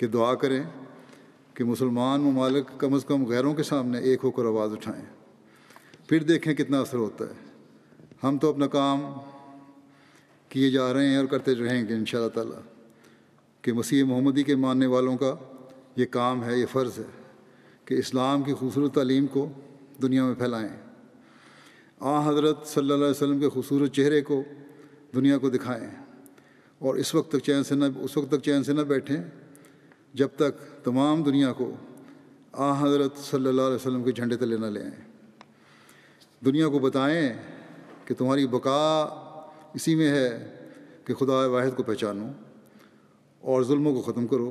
कि दुआ करें कि मुसलमान ममालिक कम अज़ कम गैरों के सामने एक होकर आवाज़ उठाएँ फिर देखें कितना असर होता है हम तो अपना काम किए जा रहे हैं और करते रहेंगे इन शाह तला कि मसीह मोहम्मदी के मानने वालों का ये काम है ये फ़र्ज़ है कि इस्लाम की खूबसूरत तालीम को दुनिया में फैलाएँ आ हज़रत सल्ला वसम के खूबसूरत चेहरे को दुनिया को दिखाएँ और इस वक्त तक चैन से न उस वक्त तक चैन से न बैठें जब तक तमाम दुनिया को आ हज़रत सल्लल्लाहु अलैहि के झंडे तले न ले आएँ दुनिया को बताएँ कि तुम्हारी बका इसी में है कि खुदा वाहिद को पहचानो और जुल्मों को ख़त्म करो